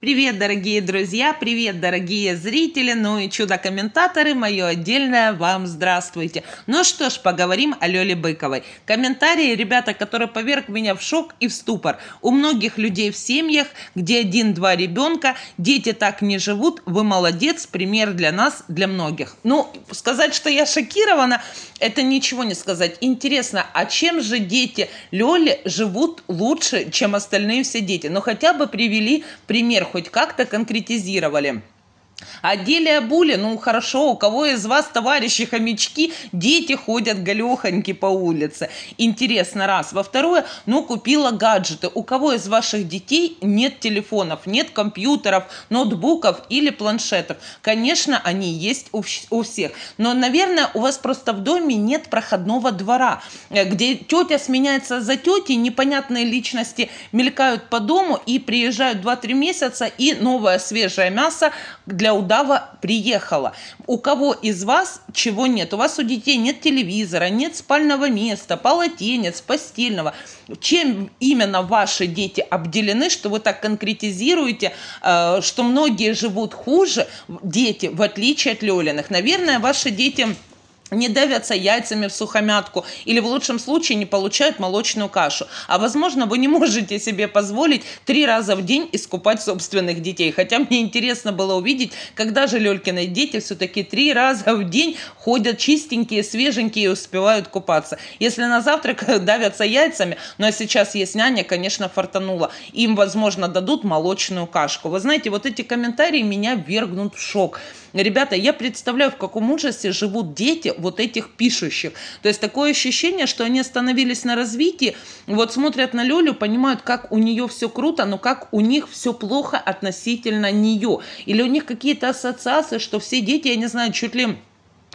Привет, дорогие друзья, привет, дорогие зрители, ну и чудо-комментаторы, мое отдельное вам здравствуйте. Ну что ж, поговорим о Леле Быковой. Комментарии, ребята, которые поверг меня в шок и в ступор. У многих людей в семьях, где один-два ребенка, дети так не живут, вы молодец, пример для нас, для многих. Ну, сказать, что я шокирована, это ничего не сказать. Интересно, а чем же дети Лёли живут лучше, чем остальные все дети? Ну, хотя бы привели пример хоть как-то конкретизировали а Делия Були, ну хорошо, у кого из вас, товарищи хомячки, дети ходят галехоньки по улице. Интересно, раз. Во второе, ну купила гаджеты. У кого из ваших детей нет телефонов, нет компьютеров, ноутбуков или планшетов? Конечно, они есть у, у всех. Но, наверное, у вас просто в доме нет проходного двора, э, где тетя сменяется за тетей, непонятные личности мелькают по дому и приезжают 2-3 месяца, и новое свежее мясо для для удава приехала. У кого из вас чего нет? У вас у детей нет телевизора, нет спального места, полотенец, постельного. Чем именно ваши дети обделены, что вы так конкретизируете, э, что многие живут хуже, дети, в отличие от Лелиных? Наверное, ваши Дети не давятся яйцами в сухомятку или в лучшем случае не получают молочную кашу. А возможно, вы не можете себе позволить три раза в день искупать собственных детей. Хотя мне интересно было увидеть, когда же Лелькины дети все-таки три раза в день ходят чистенькие, свеженькие и успевают купаться. Если на завтрак давятся яйцами, но ну а сейчас есть няня, конечно, фартанула. Им, возможно, дадут молочную кашку. Вы знаете, вот эти комментарии меня вергнут в шок. Ребята, я представляю, в каком ужасе живут дети, вот этих пишущих. То есть такое ощущение, что они остановились на развитии, вот смотрят на Лёлю, понимают, как у нее все круто, но как у них все плохо относительно нее. Или у них какие-то ассоциации, что все дети, я не знаю, чуть ли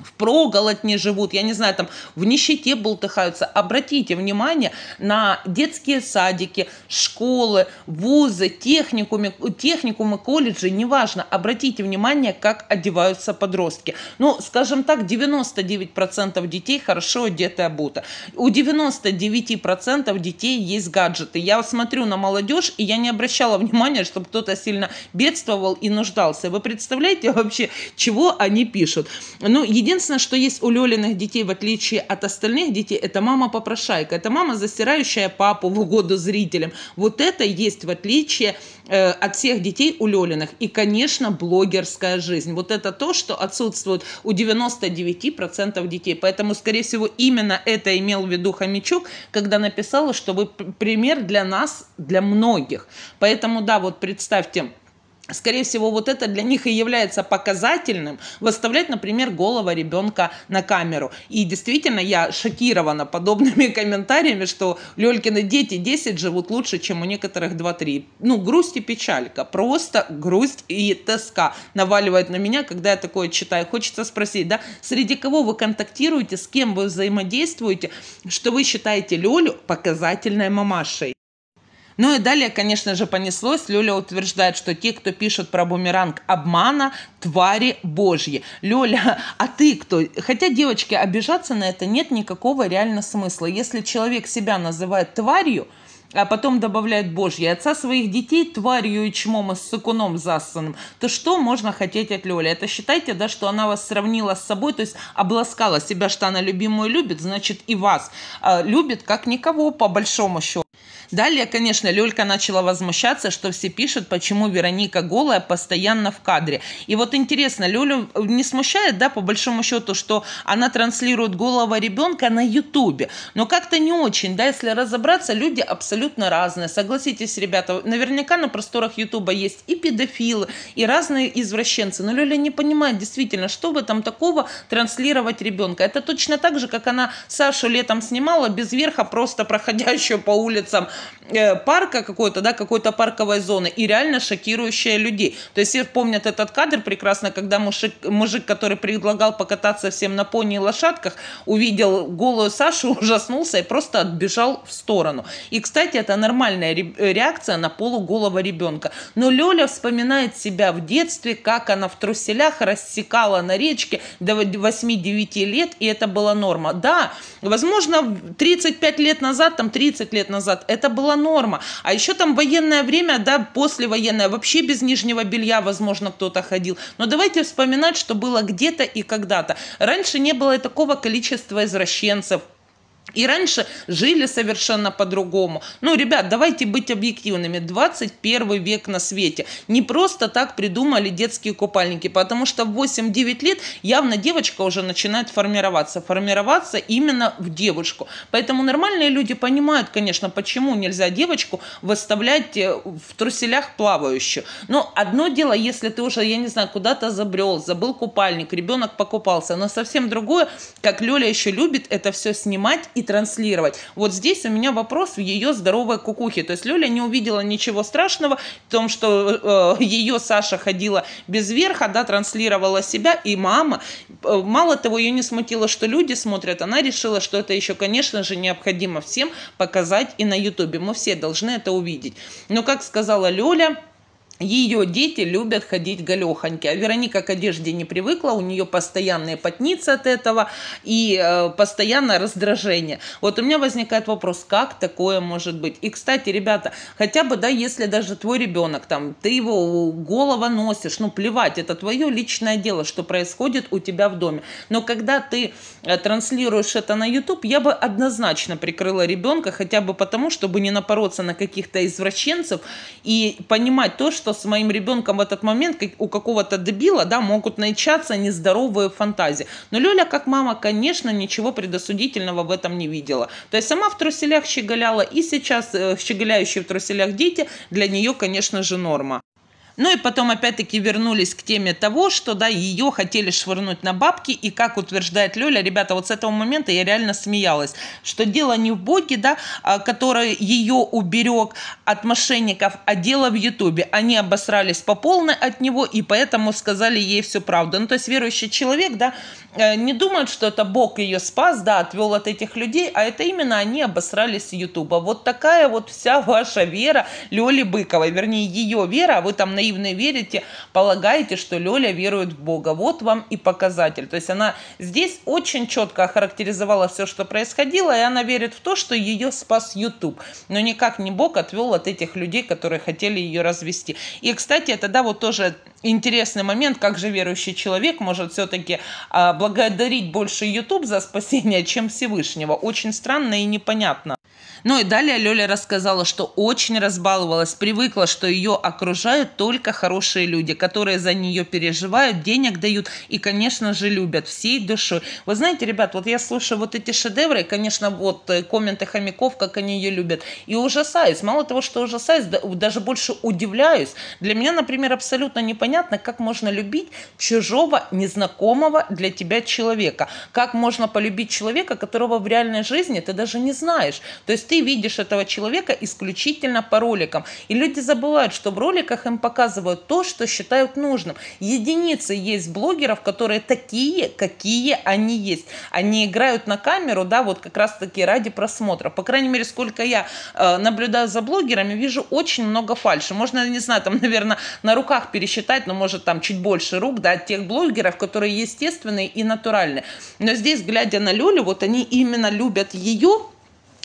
в проголодне живут, я не знаю, там в нищете болтыхаются. Обратите внимание на детские садики, школы, вузы, техникумы, техникумы колледжи, неважно. Обратите внимание, как одеваются подростки. Ну, скажем так, 99% детей хорошо одеты обуты. У 99% детей есть гаджеты. Я смотрю на молодежь, и я не обращала внимания, чтобы кто-то сильно бедствовал и нуждался. Вы представляете вообще, чего они пишут? Ну, единственное, Единственное, что есть у Лелиных детей, в отличие от остальных детей, это мама-попрошайка. Это мама, застирающая папу в угоду зрителям. Вот это есть в отличие э, от всех детей у Лелиных. И, конечно, блогерская жизнь. Вот это то, что отсутствует у 99% детей. Поэтому, скорее всего, именно это имел в виду Хомячук, когда написала, что вы пример для нас, для многих. Поэтому, да, вот представьте, Скорее всего, вот это для них и является показательным. Выставлять, например, голого ребенка на камеру. И действительно, я шокирована подобными комментариями, что Лелькины дети 10 живут лучше, чем у некоторых 2-3. Ну, грусть и печалька. Просто грусть и тоска наваливает на меня, когда я такое читаю. Хочется спросить, да, среди кого вы контактируете, с кем вы взаимодействуете, что вы считаете Лелю показательной мамашей? Ну и далее, конечно же, понеслось. Лёля утверждает, что те, кто пишут про бумеранг обмана, твари божьи. Лёля, а ты кто? Хотя, девочки, обижаться на это нет никакого реально смысла. Если человек себя называет тварью, а потом добавляет «Божье, отца своих детей тварью и чмом и с сукуном засанным», то что можно хотеть от Лёли? Это считайте, да, что она вас сравнила с собой, то есть обласкала себя, что она любимую любит, значит и вас э, любит как никого по большому счету. Далее, конечно, Лёлька начала возмущаться, что все пишут, почему Вероника голая постоянно в кадре. И вот интересно, Лёлю не смущает, да, по большому счету, что она транслирует голого ребенка на Ютубе. Но как-то не очень, да, если разобраться, люди абсолютно разные. Согласитесь, ребята, наверняка на просторах Ютуба есть и педофилы, и разные извращенцы. Но Лёля не понимает действительно, что в этом такого транслировать ребенка. Это точно так же, как она Сашу летом снимала без верха, просто проходящую по улице улицам э, парка какой-то, да, какой-то парковой зоны, и реально шокирующая людей. То есть все помнят этот кадр прекрасно, когда мужик, мужик который предлагал покататься всем на пони и лошадках, увидел голую Сашу, ужаснулся и просто отбежал в сторону. И, кстати, это нормальная э, реакция на полуголого ребенка. Но Лёля вспоминает себя в детстве, как она в труселях рассекала на речке до 8-9 лет, и это была норма. Да, возможно, 35 лет назад, там 30 лет назад назад это была норма. А еще там военное время, да, послевоенное, вообще без нижнего белья, возможно, кто-то ходил. Но давайте вспоминать, что было где-то и когда-то. Раньше не было такого количества извращенцев, и раньше жили совершенно по-другому. Ну, ребят, давайте быть объективными. 21 век на свете. Не просто так придумали детские купальники, потому что в 8-9 лет явно девочка уже начинает формироваться. Формироваться именно в девушку. Поэтому нормальные люди понимают, конечно, почему нельзя девочку выставлять э, в труселях плавающую. Но одно дело, если ты уже, я не знаю, куда-то забрел, забыл купальник, ребенок покупался. Но совсем другое, как Лёля еще любит это все снимать и транслировать. Вот здесь у меня вопрос в ее здоровой кукухе. То есть Лёля не увидела ничего страшного в том, что э, ее Саша ходила без верха, да, транслировала себя, и мама, э, мало того, ее не смутило, что люди смотрят, она решила, что это еще, конечно же, необходимо всем показать и на Ютубе. Мы все должны это увидеть. Но, как сказала Лёля, ее дети любят ходить галехоньки. А Вероника к одежде не привыкла, у нее постоянные потница от этого и э, постоянное раздражение. Вот у меня возникает вопрос, как такое может быть? И, кстати, ребята, хотя бы, да, если даже твой ребенок, там, ты его голова носишь, ну, плевать, это твое личное дело, что происходит у тебя в доме. Но когда ты э, транслируешь это на YouTube, я бы однозначно прикрыла ребенка, хотя бы потому, чтобы не напороться на каких-то извращенцев и понимать то, что с моим ребенком в этот момент у какого-то дебила, да, могут начаться нездоровые фантазии. Но Лёля, как мама, конечно, ничего предосудительного в этом не видела. То есть сама в труселях щеголяла, и сейчас э, щеголяющие в труселях дети для нее, конечно же, норма. Ну и потом опять-таки вернулись к теме того, что да, ее хотели швырнуть на бабки, и как утверждает Лёля, ребята, вот с этого момента я реально смеялась, что дело не в Боге, да, а, который ее уберег от мошенников, а дело в Ютубе. Они обосрались по полной от него, и поэтому сказали ей всю правду. Ну то есть верующий человек, да, э, не думает, что это Бог ее спас, да, отвел от этих людей, а это именно они обосрались с Ютуба. Вот такая вот вся ваша вера Лёли Быковой, вернее ее вера, а вы там на наивно верите, полагаете, что Лёля верует в Бога. Вот вам и показатель. То есть она здесь очень четко охарактеризовала все, что происходило, и она верит в то, что ее спас YouTube. Но никак не Бог отвел от этих людей, которые хотели ее развести. И, кстати, это, да, вот тоже интересный момент, как же верующий человек может все-таки а, благодарить больше YouTube за спасение, чем Всевышнего. Очень странно и непонятно. Ну и далее Лёля рассказала, что очень разбаловалась, привыкла, что ее окружают только хорошие люди, которые за нее переживают, денег дают и, конечно же, любят всей душой. Вы знаете, ребят, вот я слушаю вот эти шедевры, и, конечно, вот э, комменты хомяков, как они ее любят, и ужасаюсь. Мало того, что ужасаюсь, даже больше удивляюсь. Для меня, например, абсолютно непонятно, как можно любить чужого, незнакомого для тебя человека. Как можно полюбить человека, которого в реальной жизни ты даже не знаешь. То есть ты видишь этого человека исключительно по роликам. И люди забывают, что в роликах им показывают то, что считают нужным. Единицы есть блогеров, которые такие, какие они есть. Они играют на камеру, да, вот как раз-таки ради просмотра. По крайней мере, сколько я э, наблюдаю за блогерами, вижу очень много фальши. Можно, не знаю, там, наверное, на руках пересчитать, но может там чуть больше рук, да, тех блогеров, которые естественные и натуральные. Но здесь, глядя на Люлю, вот они именно любят ее,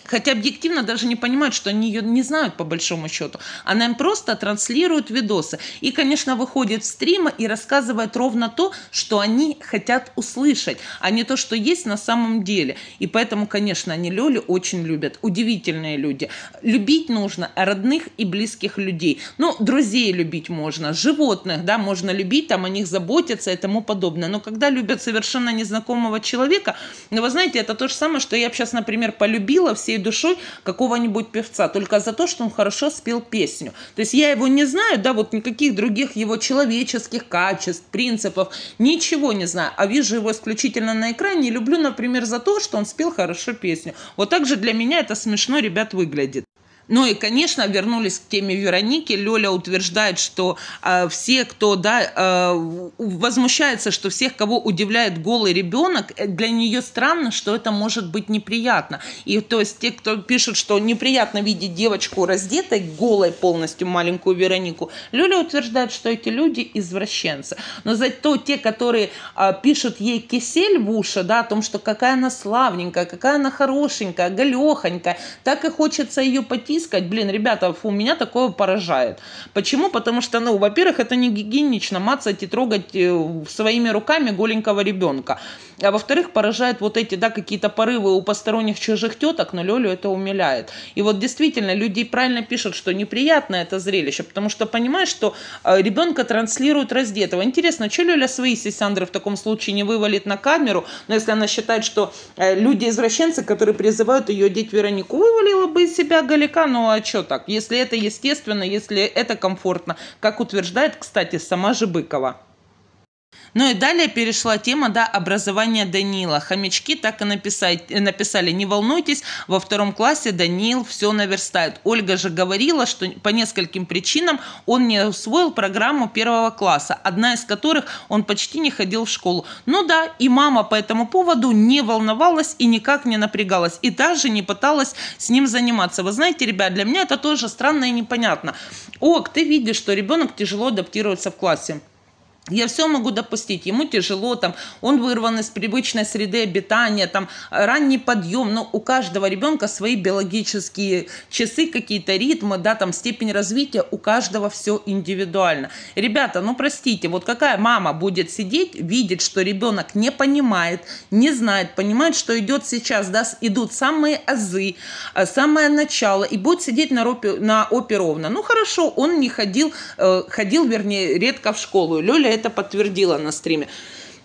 хотя объективно даже не понимают, что они ее не знают по большому счету. Она им просто транслирует видосы. И, конечно, выходит в стримы и рассказывает ровно то, что они хотят услышать, а не то, что есть на самом деле. И поэтому, конечно, они Лёлю очень любят. Удивительные люди. Любить нужно родных и близких людей. Ну, друзей любить можно, животных, да, можно любить, там о них заботиться и тому подобное. Но когда любят совершенно незнакомого человека, ну, вы знаете, это то же самое, что я бы сейчас, например, полюбила все всей душой какого-нибудь певца, только за то, что он хорошо спел песню. То есть я его не знаю, да, вот никаких других его человеческих качеств, принципов, ничего не знаю, а вижу его исключительно на экране и люблю, например, за то, что он спел хорошо песню. Вот так же для меня это смешно, ребят, выглядит. Ну и, конечно, вернулись к теме Вероники. Лёля утверждает, что э, все, кто да, э, возмущается, что всех, кого удивляет голый ребенок, э, для нее странно, что это может быть неприятно. И то есть те, кто пишет, что неприятно видеть девочку раздетой, голой полностью маленькую Веронику, Лёля утверждает, что эти люди извращенцы. Но зато те, которые э, пишут ей кисель в уши, да, о том, что какая она славненькая, какая она хорошенькая, галехонькая, так и хочется ее потиснуть, и сказать, блин, ребята, фу, меня такое поражает. Почему? Потому что, ну, во-первых, это не гигиенично мацать и трогать э, своими руками голенького ребенка. А во-вторых, поражает вот эти, да, какие-то порывы у посторонних чужих теток, но Лёлю это умиляет. И вот действительно, люди правильно пишут, что неприятно это зрелище, потому что понимаешь, что а, ребенка транслируют раздетого. Интересно, что Лёля свои сисяндры в таком случае не вывалит на камеру, но если она считает, что э, люди-извращенцы, которые призывают ее деть Веронику, вывалила бы из себя Галика, ну а что так? Если это естественно, если это комфортно, как утверждает, кстати, сама же Быкова. Ну и далее перешла тема до образования Данила. Хомячки так и написали, э, написали, не волнуйтесь, во втором классе Данил все наверстает. Ольга же говорила, что по нескольким причинам он не усвоил программу первого класса, одна из которых он почти не ходил в школу. Ну да, и мама по этому поводу не волновалась и никак не напрягалась, и даже не пыталась с ним заниматься. Вы знаете, ребят, для меня это тоже странно и непонятно. Ок, ты видишь, что ребенок тяжело адаптируется в классе. Я все могу допустить, ему тяжело, там, он вырван из привычной среды обитания, там, ранний подъем, но у каждого ребенка свои биологические часы, какие-то ритмы, да, там, степень развития, у каждого все индивидуально. Ребята, ну, простите, вот какая мама будет сидеть, видеть, что ребенок не понимает, не знает, понимает, что идет сейчас, да, идут самые азы, э, самое начало, и будет сидеть на, ропе, на опе ровно. Ну, хорошо, он не ходил, э, ходил, вернее, редко в школу, Лёля это подтвердила на стриме.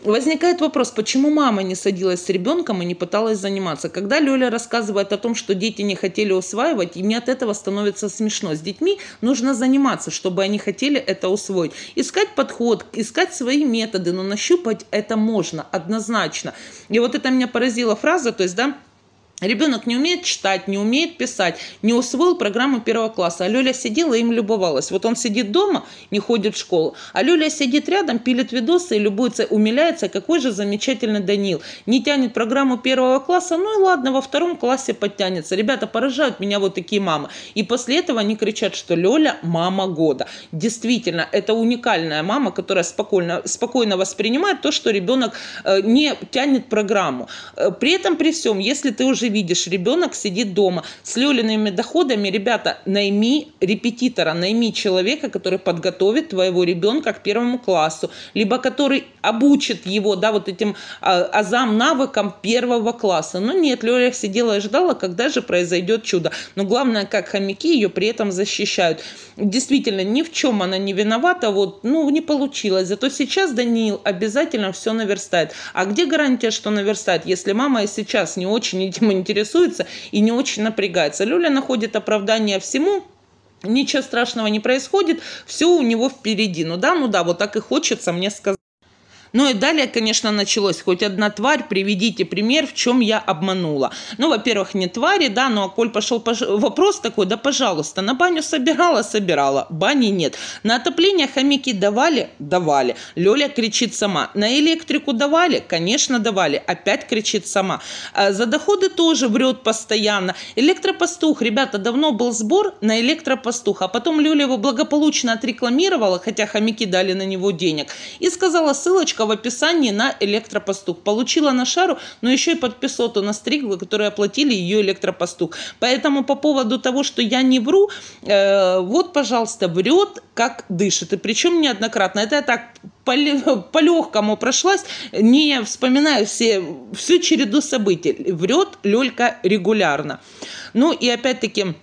Возникает вопрос, почему мама не садилась с ребенком и не пыталась заниматься? Когда Лёля рассказывает о том, что дети не хотели усваивать, и мне от этого становится смешно. С детьми нужно заниматься, чтобы они хотели это усвоить. Искать подход, искать свои методы, но нащупать это можно однозначно. И вот это меня поразила фраза, то есть, да, Ребенок не умеет читать, не умеет писать, не усвоил программу первого класса. А Лёля сидела и им любовалась. Вот он сидит дома, не ходит в школу. А Лёля сидит рядом, пилит видосы и любуется, умиляется, какой же замечательный Данил. Не тянет программу первого класса, ну и ладно, во втором классе подтянется. Ребята, поражают меня вот такие мамы. И после этого они кричат, что Лёля – мама года. Действительно, это уникальная мама, которая спокойно, спокойно воспринимает то, что ребенок э, не тянет программу. Э, при этом, при всем, если ты уже видишь, ребенок сидит дома. С люлиными доходами, ребята, найми репетитора, найми человека, который подготовит твоего ребенка к первому классу, либо который обучит его, да, вот этим а, азам, навыкам первого класса. Но ну, нет, Лёля сидела и ждала, когда же произойдет чудо. Но главное, как хомяки ее при этом защищают. Действительно, ни в чем она не виновата, вот, ну, не получилось. Зато сейчас Даниил обязательно все наверстает. А где гарантия, что наверстает, если мама и сейчас не очень этим интересуется и не очень напрягается. Люля находит оправдание всему, ничего страшного не происходит, все у него впереди. Ну да, ну да, вот так и хочется мне сказать. Ну и далее, конечно, началось. Хоть одна тварь, приведите пример, в чем я обманула. Ну, во-первых, не твари, да, но ну, а коль пошел пож... вопрос такой, да, пожалуйста, на баню собирала, собирала, бани нет. На отопление хомяки давали? Давали. Лёля кричит сама. На электрику давали? Конечно, давали. Опять кричит сама. А за доходы тоже врет постоянно. Электропастух, ребята, давно был сбор на электропастух, а потом Лёля его благополучно отрекламировала, хотя хомяки дали на него денег, и сказала, ссылочка в описании на электропастух. Получила на шару, но еще и под песоту стригла, которые оплатили ее электропастух. Поэтому по поводу того, что я не вру, э, вот, пожалуйста, врет, как дышит. И причем неоднократно. Это я так по, по легкому прошлась, не вспоминаю все, всю череду событий. Врет лелька регулярно. Ну и опять-таки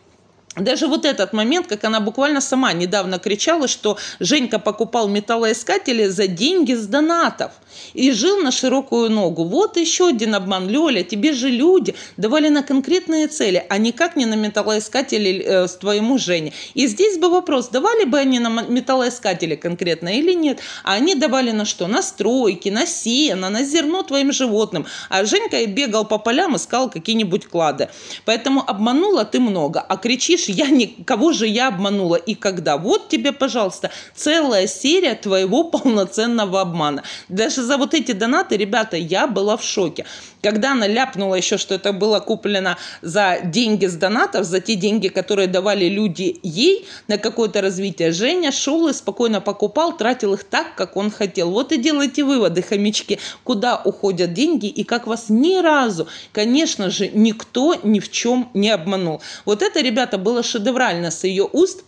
даже вот этот момент, как она буквально сама недавно кричала, что Женька покупал металлоискатели за деньги с донатов и жил на широкую ногу. Вот еще один обман. Лёля, тебе же люди давали на конкретные цели, а никак не на металлоискатели э, с твоему Жене. И здесь бы вопрос, давали бы они на металлоискатели конкретно или нет? А они давали на что? На стройки, на сено, на зерно твоим животным. А Женька и бегал по полям, искал какие-нибудь клады. Поэтому обманула ты много, а кричишь же я не, кого же я обманула и когда. Вот тебе, пожалуйста, целая серия твоего полноценного обмана. Даже за вот эти донаты, ребята, я была в шоке. Когда она ляпнула еще, что это было куплено за деньги с донатов, за те деньги, которые давали люди ей на какое-то развитие, Женя шел и спокойно покупал, тратил их так, как он хотел. Вот и делайте выводы, хомячки, куда уходят деньги и как вас ни разу, конечно же, никто ни в чем не обманул. Вот это, ребята, было было шедеврально с ее уст,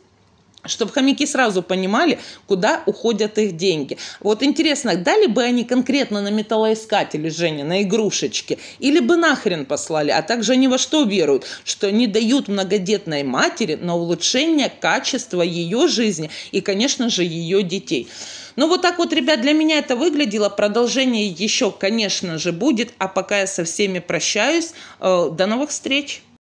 чтобы хомяки сразу понимали, куда уходят их деньги. Вот интересно, дали бы они конкретно на металлоискатели, Женя, на игрушечки, или бы нахрен послали, а также они во что веруют, что не дают многодетной матери на улучшение качества ее жизни и, конечно же, ее детей. Ну вот так вот, ребят, для меня это выглядело. Продолжение еще, конечно же, будет, а пока я со всеми прощаюсь. Э, до новых встреч!